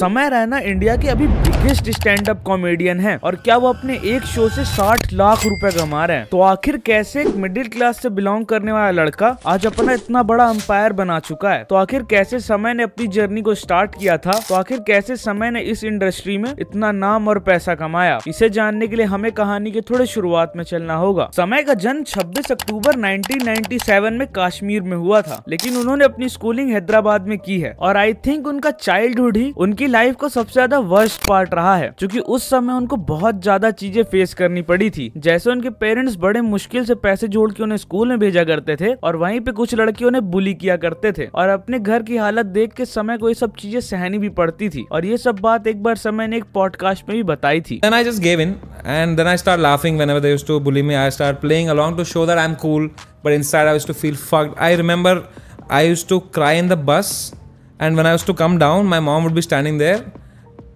समय रहना इंडिया के अभी बिगेस्ट स्टैंड अप कॉमेडियन है और क्या वो अपने एक शो से 60 लाख रुपए कमा रहे हैं तो आखिर कैसे एक मिडिल क्लास से बिलोंग करने वाला लड़का आज अपना इतना बड़ा अंपायर बना चुका है तो आखिर कैसे समय ने अपनी जर्नी को स्टार्ट किया था तो आखिर कैसे समय ने इस इंडस्ट्री में इतना नाम और पैसा कमाया इसे जानने के लिए हमें कहानी के थोड़े शुरुआत में चलना होगा समय का जन्म छब्बीस अक्टूबर नाइनटीन में काश्मीर में हुआ था लेकिन उन्होंने अपनी स्कूलिंग हैदराबाद में की है और आई थिंक उनका चाइल्डहुड ही उनकी उनकी लाइफ का सबसे ज्यादा वर्स्ट पार्ट रहा है क्योंकि उस समय उनको बहुत ज्यादा चीजें फेस करनी पड़ी थी जैसे उनके पेरेंट्स बड़े मुश्किल से पैसे जोड़ के उन्हें स्कूल में भेजा करते थे और वहीं पे कुछ लड़कियों ने बुली किया करते थे और अपने घर की हालत देख के समय को ये सब चीजें सहनी भी पड़ती थी और ये सब बात एक बार समय ने एक पॉडकास्ट में भी बताई थी Then I just gave in and then I started laughing whenever they used to bully me. I started playing along to show that I'm cool, but inside I used to feel fucked. I remember I used to cry in the bus And when I was to come down, my mom would be standing there.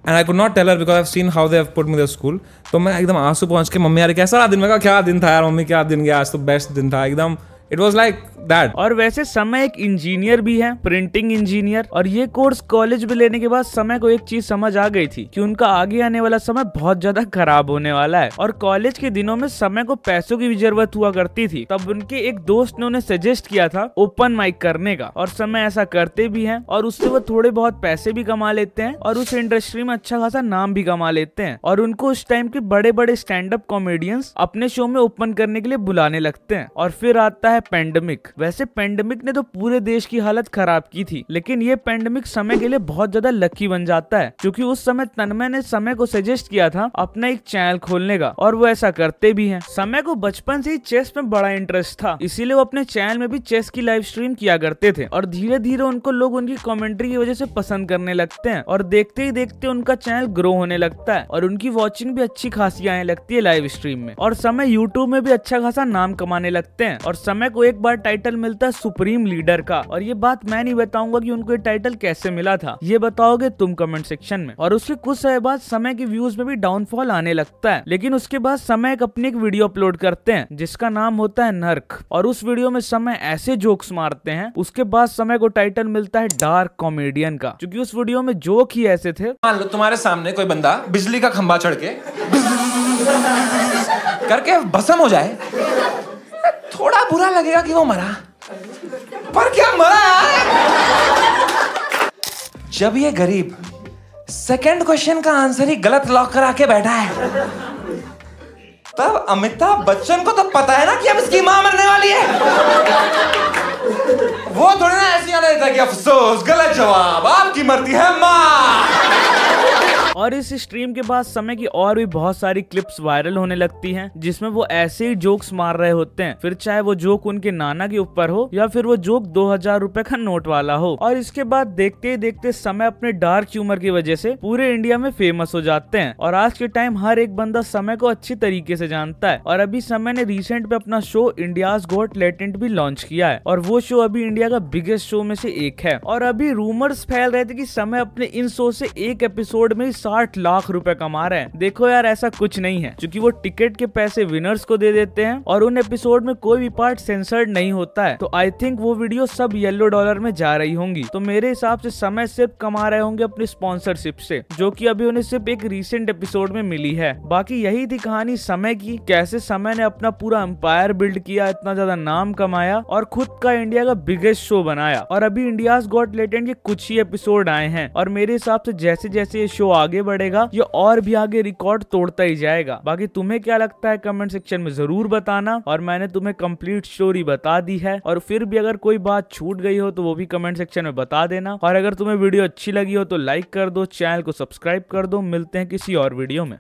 And I could not tell her because I seen how they put me the school तो मैं एकदम आंसू पहुंच के mummy यार कैसा सारा दिन में कहा क्या दिन था यार मम्मी क्या दिन गया आज तो बेस्ट दिन था एकदम इट वॉज लाइक दैट और वैसे समय एक इंजीनियर भी है प्रिंटिंग इंजीनियर और ये कोर्स कॉलेज में लेने के बाद समय को एक चीज समझ आ गई थी कि उनका आगे आने वाला समय बहुत ज्यादा खराब होने वाला है और कॉलेज के दिनों में समय को पैसों की भी जरूरत हुआ करती थी तब उनके एक दोस्त ने उन्हें सजेस्ट किया था ओपन माइक करने का और समय ऐसा करते भी है और उससे वो थोड़े बहुत पैसे भी कमा लेते हैं और उस इंडस्ट्री में अच्छा खासा नाम भी कमा लेते हैं और उनको उस टाइम के बड़े बड़े स्टैंड अप कॉमेडियंस अपने शो में ओपन करने के लिए बुलाने लगते हैं और फिर आता है है पेंडेमिक वैसे पेंडेमिक ने तो पूरे देश की हालत खराब की थी लेकिन ये पेंडेमिक समय के लिए बहुत ज्यादा लकी बन जाता है क्योंकि उस समय तन्मय ने समय को सजेस्ट किया था अपना एक चैनल खोलने का और वो ऐसा करते भी है समय को बचपन से ही चेस में बड़ा इंटरेस्ट था इसीलिए वो अपने चैनल में भी चेस की लाइव स्ट्रीम किया करते थे और धीरे धीरे उनको लोग उनकी कॉमेंट्री की वजह से पसंद करने लगते हैं और देखते ही देखते उनका चैनल ग्रो होने लगता है और उनकी वॉचिंग भी अच्छी खासी आने लगती है लाइव स्ट्रीम में और समय यूट्यूब में भी अच्छा खासा नाम कमाने लगते हैं और समय समय को एक बार टाइटल मिलता है सुप्रीम लीडर का और ये बात मैं नहीं बताऊंगा कि उनको ये टाइटल कैसे मिला था ये बताओगे तुम कमेंट सेक्शन में और उसके कुछ समय बाद समय के व्यूज में भी डाउनफॉल आने लगता है लेकिन उसके बाद समय एक अपनी एक वीडियो अपलोड करते हैं जिसका नाम होता है नर्क और उस वीडियो में समय ऐसे जोक्स मारते हैं उसके बाद समय को टाइटल मिलता है डार्क कॉमेडियन का क्योंकि उस वीडियो में जोक ही ऐसे थे मान लो तुम्हारे सामने कोई बंदा बिजली का खंबा चढ़ के करके भसम हो जाए थोड़ा बुरा लगेगा कि वो मरा पर क्या मरा जब ये गरीब सेकंड क्वेश्चन का आंसर ही गलत लॉक करा के बैठा है तब अमिताभ बच्चन को तो पता है ना कि अब इसकी मां मरने वाली है वो थोड़ी ना ऐसी कि अफसोस गलत जवाब आपकी मरती है मां और इस स्ट्रीम के बाद समय की और भी बहुत सारी क्लिप्स वायरल होने लगती हैं जिसमें वो ऐसे ही जोक्स मार रहे होते हैं फिर चाहे वो जोक उनके नाना के ऊपर हो या फिर वो जोक दो हजार रूपए का नोट वाला हो और इसके बाद देखते ही देखते समय अपने डार्क ह्यूमर की वजह से पूरे इंडिया में फेमस हो जाते हैं और आज के टाइम हर एक बंदा समय को अच्छी तरीके से जानता है और अभी समय ने रिसेंट में अपना शो इंडिया गोट लेटेंट भी लॉन्च किया है और वो शो अभी इंडिया का बिगेस्ट शो में से एक है और अभी रूमर्स फैल रहे थे कि समय अपने इन शो से एक एपिसोड में ही साठ लाख रुपए कमा रहे हैं देखो यार ऐसा कुछ नहीं है क्योंकि वो टिकट के पैसे विनर्स को दे देते हैं और उन एपिसोड में कोई भी पार्ट सेंसर्ड नहीं होता है तो आई थिंक वो वीडियो सब येलो डॉलर में जा रही होंगी तो मेरे हिसाब से समय सिर्फ कमा रहे होंगे अपनी स्पॉन्सरशिप से जो की अभी उन्हें सिर्फ एक रिसेंट एपिसोड में मिली है बाकी यही थी कहानी समय की कैसे समय ने अपना पूरा एम्पायर बिल्ड किया इतना ज्यादा नाम कमाया और खुद का इंडिया का बिगेस्ट शो बनाया और अभी इंडिया गॉट लेटेंट के कुछ ही एपिसोड आए हैं और मेरे हिसाब से जैसे जैसे ये शो आगे आगे बढ़ेगा ये और भी आगे रिकॉर्ड तोड़ता ही जाएगा बाकी तुम्हें क्या लगता है कमेंट सेक्शन में जरूर बताना और मैंने तुम्हें कंप्लीट स्टोरी बता दी है और फिर भी अगर कोई बात छूट गई हो तो वो भी कमेंट सेक्शन में बता देना और अगर तुम्हें वीडियो अच्छी लगी हो तो लाइक कर दो चैनल को सब्सक्राइब कर दो मिलते हैं किसी और वीडियो में